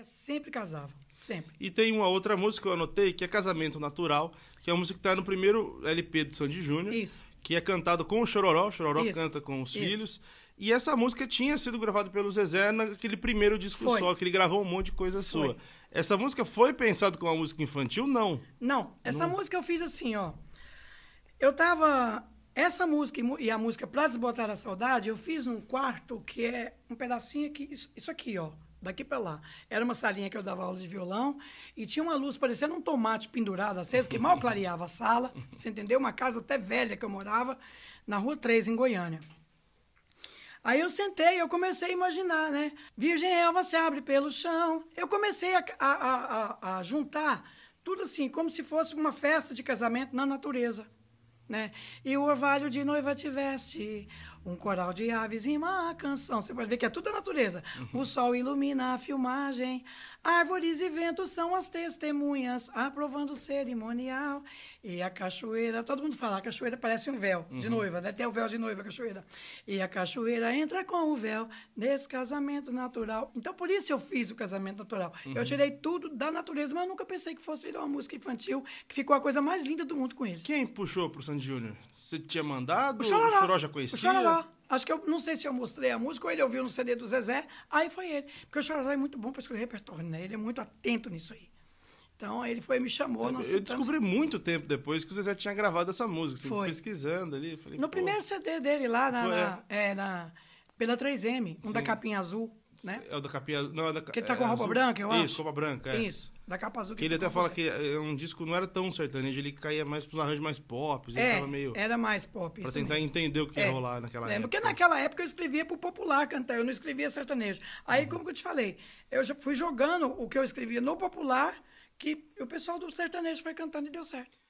É, sempre casava, sempre. E tem uma outra música que eu anotei, que é Casamento Natural, que é uma música que está no primeiro LP do Sandy Júnior. Isso. Que é cantado com o Chororó, o Chororó Isso. canta com os Isso. filhos. E essa música tinha sido gravada pelo Zezé naquele primeiro disco foi. só, que ele gravou um monte de coisa foi. sua. Essa música foi pensada como uma música infantil? Não. Não, essa Não. música eu fiz assim, ó. Eu tava. Essa música e a música Pra Desbotar a Saudade, eu fiz um quarto que é um pedacinho aqui, isso aqui, ó daqui para lá. Era uma salinha que eu dava aula de violão e tinha uma luz parecendo um tomate pendurado acesa, que mal clareava a sala, você entendeu? Uma casa até velha que eu morava, na Rua 3, em Goiânia. Aí eu sentei, eu comecei a imaginar, né? Virgem Elva se abre pelo chão. Eu comecei a, a, a, a juntar tudo assim, como se fosse uma festa de casamento na natureza. Né? E o orvalho de noiva tiveste, um coral de aves e uma canção. Você pode ver que é tudo a natureza. Uhum. O sol ilumina a filmagem, árvores e ventos são as testemunhas, aprovando o cerimonial. E a cachoeira, todo mundo fala, a cachoeira parece um véu uhum. de noiva, né? Tem o véu de noiva, a cachoeira. E a cachoeira entra com o véu nesse casamento natural. Então, por isso eu fiz o casamento natural. Uhum. Eu tirei tudo da natureza, mas eu nunca pensei que fosse virar uma música infantil, que ficou a coisa mais linda do mundo com eles. Quem puxou para o Sandy Júnior? Você tinha mandado? O, o Choró já conhecia? O Chororó. Acho que eu não sei se eu mostrei a música ou ele ouviu no CD do Zezé, aí foi ele. Porque o Chororó é muito bom para escolher repertório, né? Ele é muito atento nisso aí. Então ele foi me chamou. eu sentamos. descobri muito tempo depois que o Zezé tinha gravado essa música, assim, Foi. pesquisando ali. Falei, no Pô. primeiro CD dele lá na, na, é. é, na pela 3M, um Sim. da capinha azul. Né? É o da capinha. Não, é da, que ele tá com é roupa azul. branca, eu acho. Isso, roupa branca. É. Isso, da capa azul. Que, tá que ele até fala branca. que é um disco não era tão sertanejo, ele caía mais pros arranjos mais pop. É, ele meio... era mais pop. Pra tentar mesmo. entender o que ia é. rolar naquela é, época. Porque naquela época eu escrevia pro popular cantar, eu não escrevia sertanejo. Aí, uhum. como que eu te falei, eu já fui jogando o que eu escrevia no popular, que o pessoal do sertanejo foi cantando e deu certo.